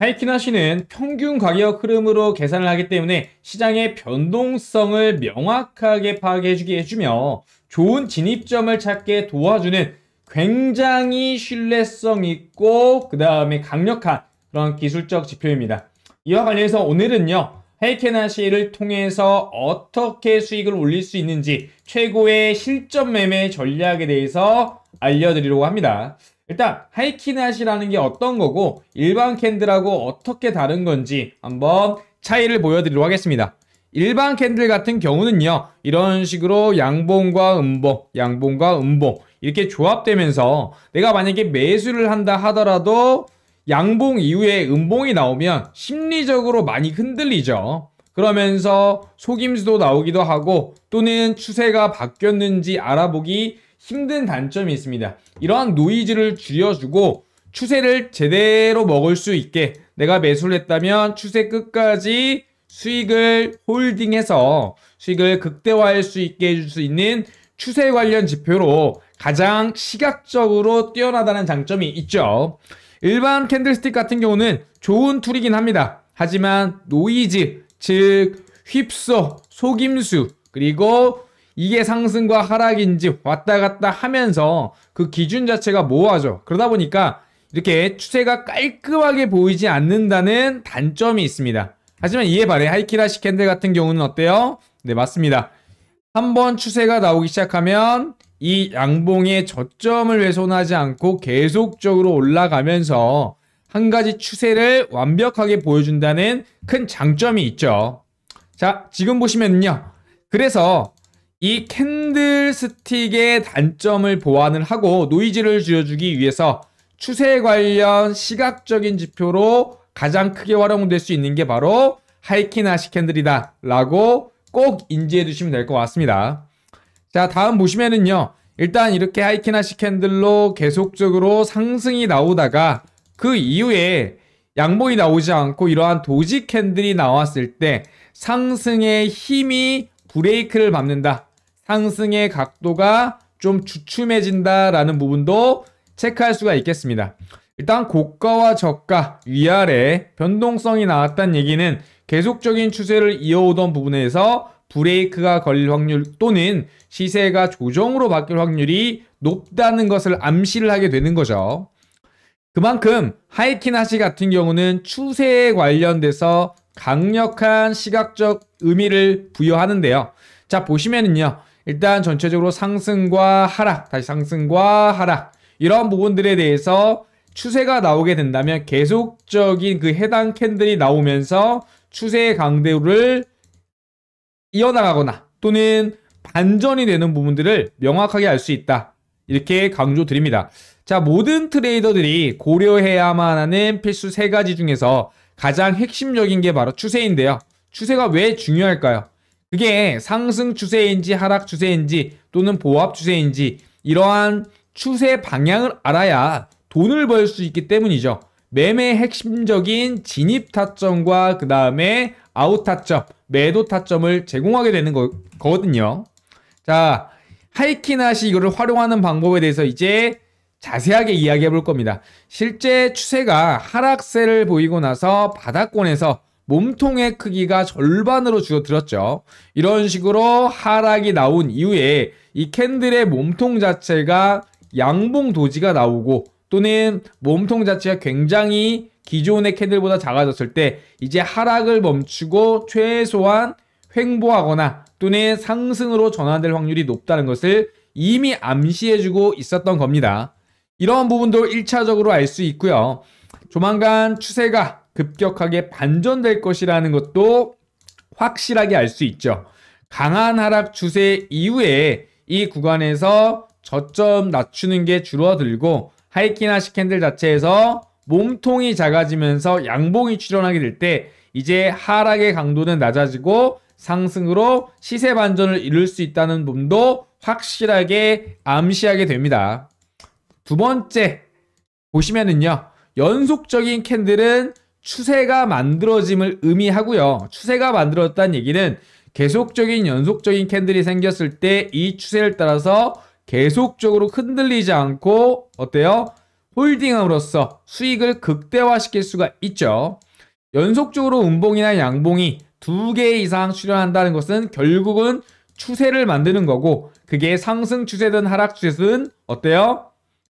하이키나 시는 평균 가격 흐름으로 계산을 하기 때문에 시장의 변동성을 명확하게 파악해주게 해주며 좋은 진입점을 찾게 도와주는 굉장히 신뢰성 있고 그 다음에 강력한 그런 기술적 지표입니다. 이와 관련해서 오늘은요. 헤이케나 씨를 통해서 어떻게 수익을 올릴 수 있는지 최고의 실전 매매 전략에 대해서 알려드리려고 합니다. 일단 하이키낫이라는 게 어떤 거고 일반 캔들하고 어떻게 다른 건지 한번 차이를 보여드리도록 하겠습니다. 일반 캔들 같은 경우는요 이런 식으로 양봉과 음봉 양봉과 음봉 이렇게 조합되면서 내가 만약에 매수를 한다 하더라도 양봉 이후에 음봉이 나오면 심리적으로 많이 흔들리죠 그러면서 속임수도 나오기도 하고 또는 추세가 바뀌었는지 알아보기 힘든 단점이 있습니다. 이러한 노이즈를 줄여주고 추세를 제대로 먹을 수 있게 내가 매수를 했다면 추세 끝까지 수익을 홀딩해서 수익을 극대화할 수 있게 해줄 수 있는 추세 관련 지표로 가장 시각적으로 뛰어나다는 장점이 있죠. 일반 캔들스틱 같은 경우는 좋은 툴이긴 합니다. 하지만 노이즈, 즉 휩소, 속임수, 그리고 이게 상승과 하락인지 왔다 갔다 하면서 그 기준 자체가 모호하죠. 그러다 보니까 이렇게 추세가 깔끔하게 보이지 않는다는 단점이 있습니다. 하지만 이에 반해 하이키라시 캔들 같은 경우는 어때요? 네, 맞습니다. 한번 추세가 나오기 시작하면 이 양봉의 저점을 훼손하지 않고 계속적으로 올라가면서 한 가지 추세를 완벽하게 보여준다는 큰 장점이 있죠. 자, 지금 보시면요. 그래서 이 캔들 스틱의 단점을 보완을 하고 노이즈를 줄여주기 위해서 추세 관련 시각적인 지표로 가장 크게 활용될 수 있는 게 바로 하이키나시 캔들이다 라고 꼭 인지해 두시면 될 것 같습니다 자 다음 보시면은요 일단 이렇게 하이키나시 캔들로 계속적으로 상승이 나오다가 그 이후에 양봉이 나오지 않고 이러한 도지 캔들이 나왔을 때 상승의 힘이 브레이크를 밟는다 상승의 각도가 좀 주춤해진다라는 부분도 체크할 수가 있겠습니다. 일단 고가와 저가 위아래 변동성이 나왔다는 얘기는 계속적인 추세를 이어오던 부분에서 브레이크가 걸릴 확률 또는 시세가 조정으로 바뀔 확률이 높다는 것을 암시를 하게 되는 거죠. 그만큼 하이키나시 같은 경우는 추세에 관련돼서 강력한 시각적 의미를 부여하는데요. 자 보시면은요. 일단 전체적으로 상승과 하락, 다시 상승과 하락 이런 부분들에 대해서 추세가 나오게 된다면 계속적인 그 해당 캔들이 나오면서 추세의 강도를 이어나가거나 또는 반전이 되는 부분들을 명확하게 알 수 있다. 이렇게 강조드립니다. 자, 모든 트레이더들이 고려해야만 하는 필수 세 가지 중에서 가장 핵심적인 게 바로 추세인데요. 추세가 왜 중요할까요? 그게 상승 추세인지 하락 추세인지 또는 보합 추세인지 이러한 추세 방향을 알아야 돈을 벌 수 있기 때문이죠. 매매 핵심적인 진입 타점과 그 다음에 아웃 타점, 매도 타점을 제공하게 되는 거, 거든요 자, 하이키나시 이거를 활용하는 방법에 대해서 이제 자세하게 이야기해 볼 겁니다. 실제 추세가 하락세를 보이고 나서 바닥권에서 몸통의 크기가 절반으로 줄어들었죠. 이런 식으로 하락이 나온 이후에 이 캔들의 몸통 자체가 양봉 도지가 나오고 또는 몸통 자체가 굉장히 기존의 캔들보다 작아졌을 때 이제 하락을 멈추고 최소한 횡보하거나 또는 상승으로 전환될 확률이 높다는 것을 이미 암시해주고 있었던 겁니다. 이러한 부분도 1차적으로 알 수 있고요. 조만간 추세가 급격하게 반전될 것이라는 것도 확실하게 알 수 있죠. 강한 하락 추세 이후에 이 구간에서 저점 낮추는 게 줄어들고 하이키나시 캔들 자체에서 몸통이 작아지면서 양봉이 출현하게 될 때 이제 하락의 강도는 낮아지고 상승으로 시세 반전을 이룰 수 있다는 부분도 확실하게 암시하게 됩니다. 두 번째 보시면은요. 연속적인 캔들은 추세가 만들어짐을 의미하고요. 추세가 만들어졌다는 얘기는 계속적인 연속적인 캔들이 생겼을 때 이 추세를 따라서 계속적으로 흔들리지 않고 어때요? 홀딩함으로써 수익을 극대화시킬 수가 있죠. 연속적으로 운봉이나 양봉이 두 개 이상 출현한다는 것은 결국은 추세를 만드는 거고 그게 상승 추세든 하락 추세든 어때요?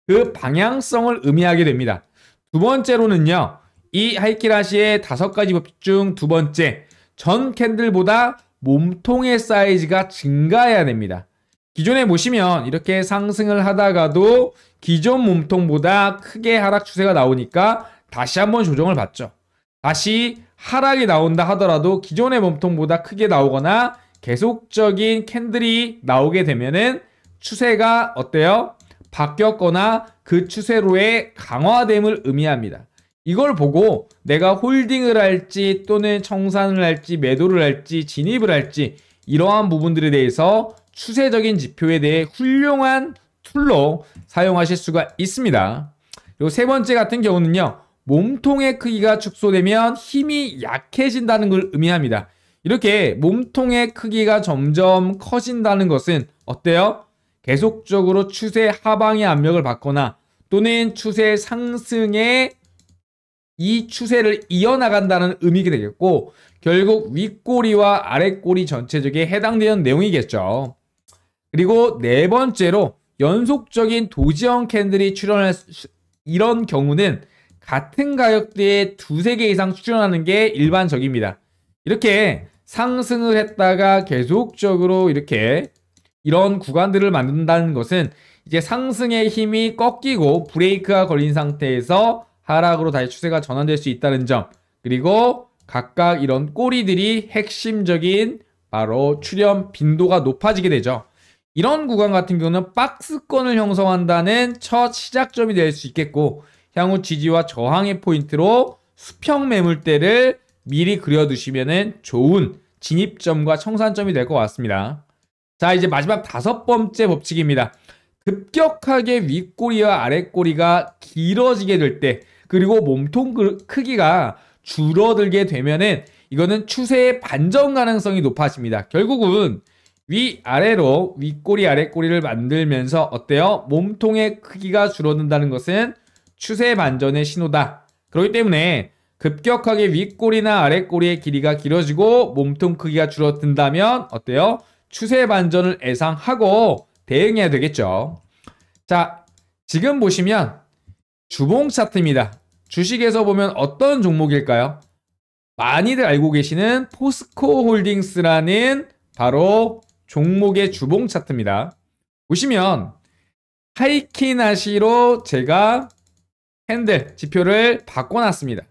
그 방향성을 의미하게 됩니다. 두 번째로는요. 이 하이키라시의 다섯 가지 법칙 중 두 번째, 전 캔들보다 몸통의 사이즈가 증가해야 됩니다. 기존에 보시면 이렇게 상승을 하다가도 기존 몸통보다 크게 하락 추세가 나오니까 다시 한번 조정을 받죠. 다시 하락이 나온다 하더라도 기존의 몸통보다 크게 나오거나 계속적인 캔들이 나오게 되면은 추세가 어때요? 바뀌었거나 그 추세로의 강화됨을 의미합니다. 이걸 보고 내가 홀딩을 할지 또는 청산을 할지 매도를 할지 진입을 할지 이러한 부분들에 대해서 추세적인 지표에 대해 훌륭한 툴로 사용하실 수가 있습니다. 그리고 세 번째 같은 경우는요. 몸통의 크기가 축소되면 힘이 약해진다는 걸 의미합니다. 이렇게 몸통의 크기가 점점 커진다는 것은 어때요? 계속적으로 추세 하방의 압력을 받거나 또는 추세 상승의 이 추세를 이어나간다는 의미가 되겠고 결국 윗꼬리와 아랫꼬리 전체적에 해당되는 내용이겠죠. 그리고 네 번째로 연속적인 도지형 캔들이 출현할 수, 이런 경우는 같은 가격대에 두세 개 이상 출현하는 게 일반적입니다. 이렇게 상승을 했다가 계속적으로 이렇게 이런 구간들을 만든다는 것은 이제 상승의 힘이 꺾이고 브레이크가 걸린 상태에서 하락으로 다시 추세가 전환될 수 있다는 점 그리고 각각 이런 꼬리들이 핵심적인 바로 출현 빈도가 높아지게 되죠. 이런 구간 같은 경우는 박스권을 형성한다는 첫 시작점이 될 수 있겠고 향후 지지와 저항의 포인트로 수평 매물대를 미리 그려두시면 좋은 진입점과 청산점이 될 것 같습니다. 자 이제 마지막 다섯 번째 법칙입니다. 급격하게 윗꼬리와 아랫꼬리가 길어지게 될때 그리고 몸통 그 크기가 줄어들게 되면은 이거는 추세의 반전 가능성이 높아집니다. 결국은 위아래로 윗꼬리 아래꼬리를 만들면서 어때요? 몸통의 크기가 줄어든다는 것은 추세 반전의 신호다. 그렇기 때문에 급격하게 윗꼬리나 아래꼬리의 길이가 길어지고 몸통 크기가 줄어든다면 어때요? 추세 반전을 예상하고 대응해야 되겠죠. 자, 지금 보시면 주봉 차트입니다. 주식에서 보면 어떤 종목일까요? 많이들 알고 계시는 포스코 홀딩스라는 바로 종목의 주봉 차트입니다. 보시면 하이키나시로 제가 핸들 지표를 바꿔놨습니다.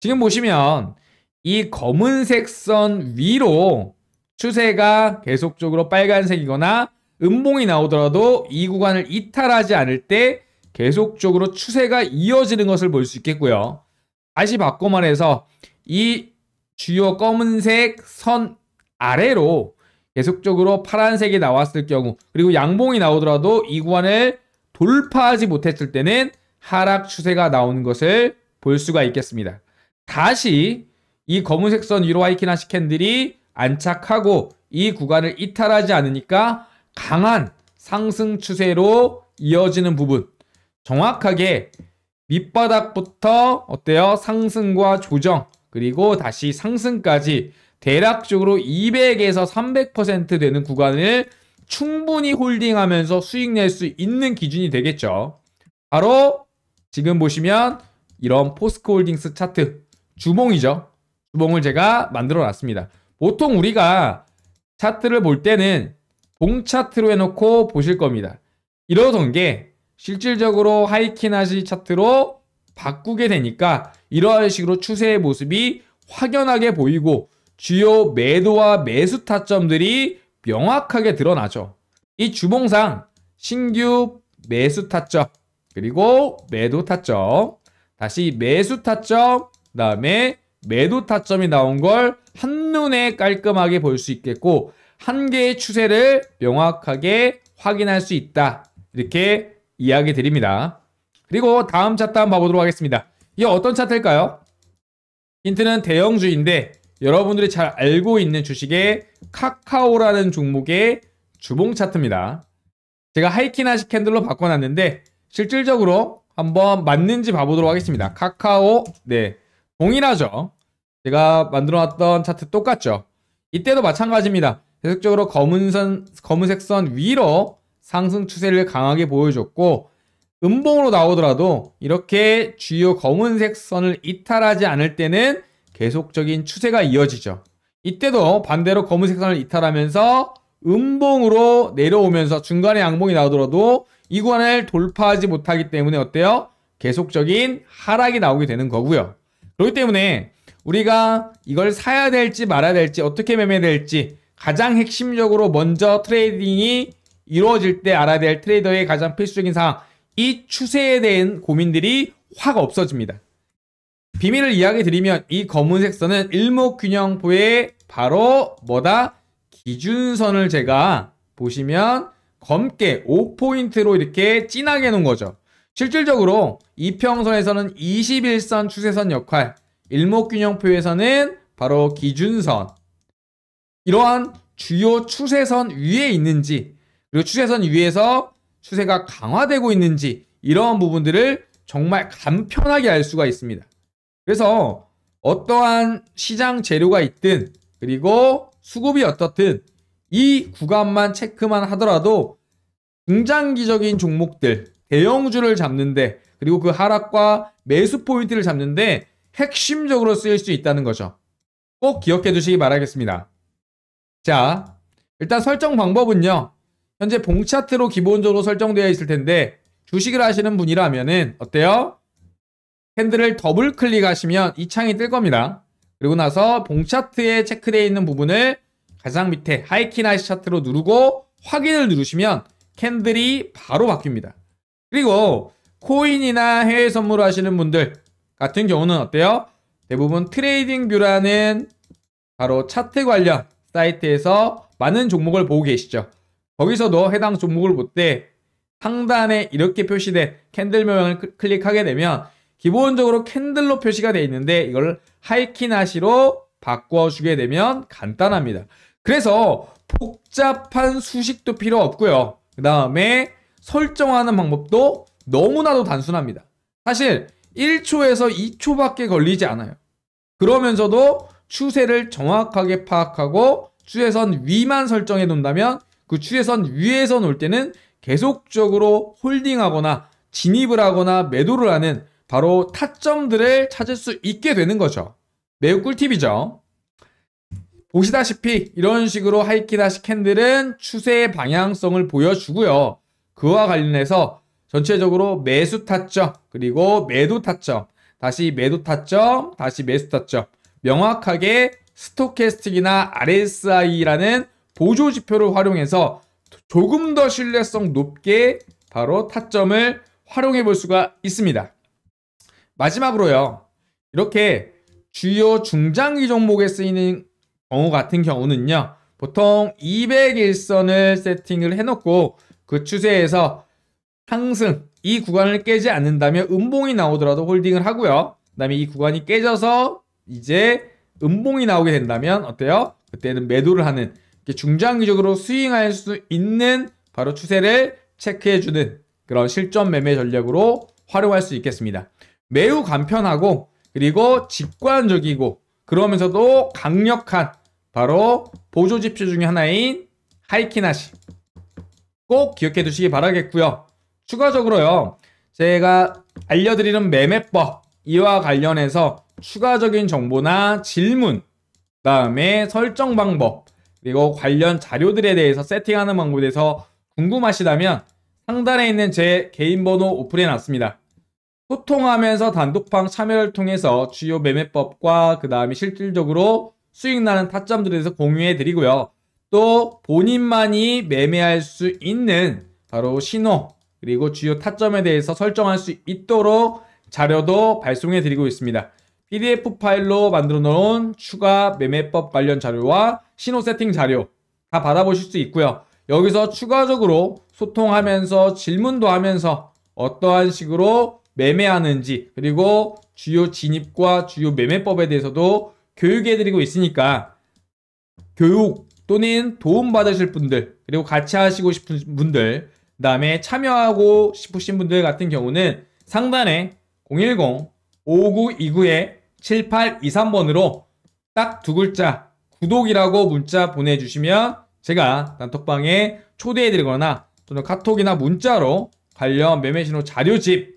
지금 보시면 이 검은색 선 위로 추세가 계속적으로 빨간색이거나 음봉이 나오더라도 이 구간을 이탈하지 않을 때 계속적으로 추세가 이어지는 것을 볼 수 있겠고요. 다시 바꿔 말해서 이 주요 검은색 선 아래로 계속적으로 파란색이 나왔을 경우 그리고 양봉이 나오더라도 이 구간을 돌파하지 못했을 때는 하락 추세가 나오는 것을 볼 수가 있겠습니다. 다시 이 검은색 선 위로 하이키나시 캔들이 안착하고 이 구간을 이탈하지 않으니까 강한 상승 추세로 이어지는 부분 정확하게 밑바닥부터 어때요? 상승과 조정 그리고 다시 상승까지 대략적으로 200에서 300% 되는 구간을 충분히 홀딩하면서 수익 낼 수 있는 기준이 되겠죠. 바로 지금 보시면 이런 포스코홀딩스 차트 주봉이죠. 주봉을 제가 만들어 놨습니다. 보통 우리가 차트를 볼 때는 봉 차트로 해놓고 보실 겁니다. 이러던 게 실질적으로 하이키나시 차트로 바꾸게 되니까 이러한 식으로 추세의 모습이 확연하게 보이고 주요 매도와 매수 타점들이 명확하게 드러나죠. 이 주봉상 신규 매수 타점 그리고 매도 타점 다시 매수 타점 그다음에 매도 타점이 나온 걸 한눈에 깔끔하게 볼 수 있겠고 한 개의 추세를 명확하게 확인할 수 있다. 이렇게 이야기 드립니다. 그리고 다음 차트 한번 봐보도록 하겠습니다. 이게 어떤 차트일까요? 힌트는 대형주인데 여러분들이 잘 알고 있는 주식의 카카오라는 종목의 주봉 차트입니다. 제가 하이키나시 캔들로 바꿔놨는데 실질적으로 한번 맞는지 봐보도록 하겠습니다. 카카오 네 동일하죠. 제가 만들어놨던 차트 똑같죠. 이때도 마찬가지입니다. 계속적으로 검은선, 검은색 선 위로 상승 추세를 강하게 보여줬고 음봉으로 나오더라도 이렇게 주요 검은색 선을 이탈하지 않을 때는 계속적인 추세가 이어지죠. 이때도 반대로 검은색 선을 이탈하면서 음봉으로 내려오면서 중간에 양봉이 나오더라도 이 구간을 돌파하지 못하기 때문에 어때요? 계속적인 하락이 나오게 되는 거고요. 그렇기 때문에 우리가 이걸 사야 될지 말아야 될지 어떻게 매매될지 가장 핵심적으로 먼저 트레이딩이 이루어질 때 알아야 될 트레이더의 가장 필수적인 사항 이 추세에 대한 고민들이 확 없어집니다. 비밀을 이야기 드리면 이 검은색 선은 일목균형표의 바로 뭐다? 기준선을 제가 보시면 검게 5포인트로 이렇게 진하게 놓은 거죠. 실질적으로 이평선에서는 21선 추세선 역할, 일목균형표에서는 바로 기준선. 이러한 주요 추세선 위에 있는지 그리고 추세선 위에서 추세가 강화되고 있는지 이러한 부분들을 정말 간편하게 알 수가 있습니다. 그래서 어떠한 시장 재료가 있든 그리고 수급이 어떻든 이 구간만 체크만 하더라도 중장기적인 종목들 대형주를 잡는데 그리고 그 하락과 매수 포인트를 잡는데 핵심적으로 쓰일 수 있다는 거죠. 꼭 기억해 두시기 바라겠습니다. 자, 일단 설정 방법은요. 현재 봉차트로 기본적으로 설정되어 있을 텐데 주식을 하시는 분이라면은 어때요? 핸들을 더블 클릭하시면 이 창이 뜰 겁니다. 그리고 나서 봉차트에 체크되어 있는 부분을 가장 밑에 하이키나이스 차트로 누르고 확인을 누르시면 캔들이 바로 바뀝니다. 그리고 코인이나 해외 선물 하시는 분들 같은 경우는 어때요? 대부분 트레이딩 뷰라는 바로 차트 관련 사이트에서 많은 종목을 보고 계시죠. 거기서도 해당 종목을 볼 때 상단에 이렇게 표시된 캔들 모양을 클릭하게 되면 기본적으로 캔들로 표시가 되어 있는데 이걸 하이키나시로 바꿔주게 되면 간단합니다. 그래서 복잡한 수식도 필요 없고요. 그 다음에 설정하는 방법도 너무나도 단순합니다. 사실 1초에서 2초밖에 걸리지 않아요. 그러면서도 추세를 정확하게 파악하고 추세선 위만 설정해 놓는다면 그 추세선 위에서 놀 때는 계속적으로 홀딩하거나 진입을 하거나 매도를 하는 바로 타점들을 찾을 수 있게 되는 거죠. 매우 꿀팁이죠. 보시다시피 이런 식으로 하이키다시 캔들은 추세의 방향성을 보여주고요. 그와 관련해서 전체적으로 매수 타점 그리고 매도 타점 다시 매도 타점 다시 매수 타점 명확하게 스토캐스틱이나 RSI라는 보조 지표를 활용해서 조금 더 신뢰성 높게 바로 타점을 활용해 볼 수가 있습니다. 마지막으로요. 이렇게 주요 중장기 종목에 쓰이는 경우 같은 경우는요. 보통 200일선을 세팅을 해놓고 그 추세에서 상승 이 구간을 깨지 않는다면 음봉이 나오더라도 홀딩을 하고요. 그 다음에 이 구간이 깨져서 이제 음봉이 나오게 된다면 어때요? 그때는 매도를 하는 중장기적으로 스윙할 수 있는 바로 추세를 체크해주는 그런 실전 매매 전략으로 활용할 수 있겠습니다. 매우 간편하고 그리고 직관적이고 그러면서도 강력한 바로 보조 지표 중의 하나인 하이키나시 꼭 기억해 두시기 바라겠고요. 추가적으로요. 제가 알려드리는 매매법 이와 관련해서 추가적인 정보나 질문, 그 다음에 설정 방법, 그리고 관련 자료들에 대해서 세팅하는 방법에 대해서 궁금하시다면 상단에 있는 제 개인 번호 오픈해 놨습니다. 소통하면서 단독방 참여를 통해서 주요 매매법과 그 다음에 실질적으로 수익나는 타점들에 대해서 공유해 드리고요. 또 본인만이 매매할 수 있는 바로 신호 그리고 주요 타점에 대해서 설정할 수 있도록 자료도 발송해 드리고 있습니다. PDF 파일로 만들어 놓은 추가 매매법 관련 자료와 신호 세팅 자료 다 받아보실 수 있고요. 여기서 추가적으로 소통하면서 질문도 하면서 어떠한 식으로 매매하는지 그리고 주요 진입과 주요 매매법에 대해서도 교육해드리고 있으니까 교육 또는 도움받으실 분들 그리고 같이 하시고 싶은 분들 그 다음에 참여하고 싶으신 분들 같은 경우는 상단에 010-5929-7823번으로 딱 두 글자 구독이라고 문자 보내주시면 제가 단톡방에 초대해드리거나 또는 카톡이나 문자로 관련 매매신호 자료집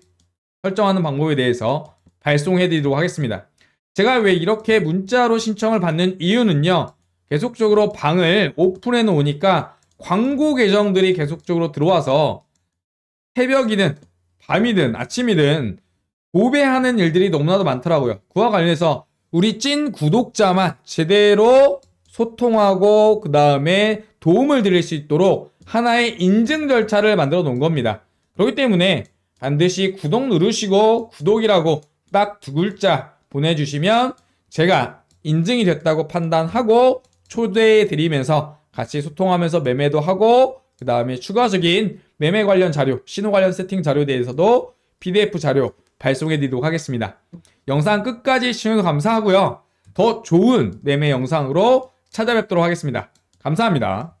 설정하는 방법에 대해서 발송해드리도록 하겠습니다. 제가 왜 이렇게 문자로 신청을 받는 이유는요. 계속적으로 방을 오픈해 놓으니까 광고 계정들이 계속적으로 들어와서 새벽이든 밤이든 아침이든 도배하는 일들이 너무나도 많더라고요. 그와 관련해서 우리 찐 구독자만 제대로 소통하고 그 다음에 도움을 드릴 수 있도록 하나의 인증 절차를 만들어 놓은 겁니다. 그렇기 때문에 반드시 구독 누르시고 구독이라고 딱 두 글자 보내주시면 제가 인증이 됐다고 판단하고 초대해 드리면서 같이 소통하면서 매매도 하고 그 다음에 추가적인 매매 관련 자료, 신호 관련 세팅 자료에 대해서도 PDF 자료 발송해 드리도록 하겠습니다. 영상 끝까지 시청해주셔서 감사하고요. 더 좋은 매매 영상으로 찾아뵙도록 하겠습니다. 감사합니다.